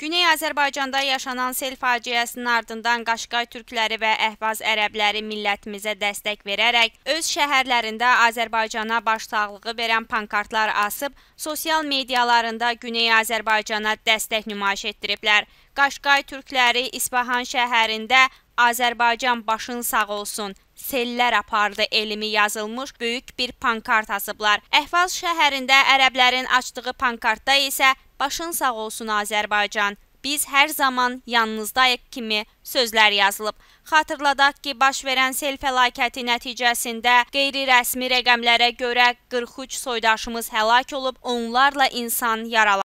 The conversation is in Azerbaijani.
Güney Azərbaycanda yaşanan sel faciəsinin ardından Qaşqay türkləri və Əhvaz ərəbləri millətimizə dəstək verərək öz şəhərlərində Azərbaycana başsağlığı verən pankartlar asıb, sosial mediyalarında Güney Azərbaycana dəstək nümayiş etdiriblər. Qaşqay türkləri İsfahan şəhərində Azərbaycan başın sağ olsun sellər apardı elmi yazılmış böyük bir pankart asıblar. Əhvaz şəhərində ərəblərin açdığı pankartda isə Başın sağ olsun Azərbaycan. Biz hər zaman yanınızdayıq kimi sözlər yazılıb. Xatırladaq ki, baş verən sel fəlakəti nəticəsində qeyri-rəsmi rəqəmlərə görə 43 soydaşımız həlak olub, onlarla insan yaralanıb.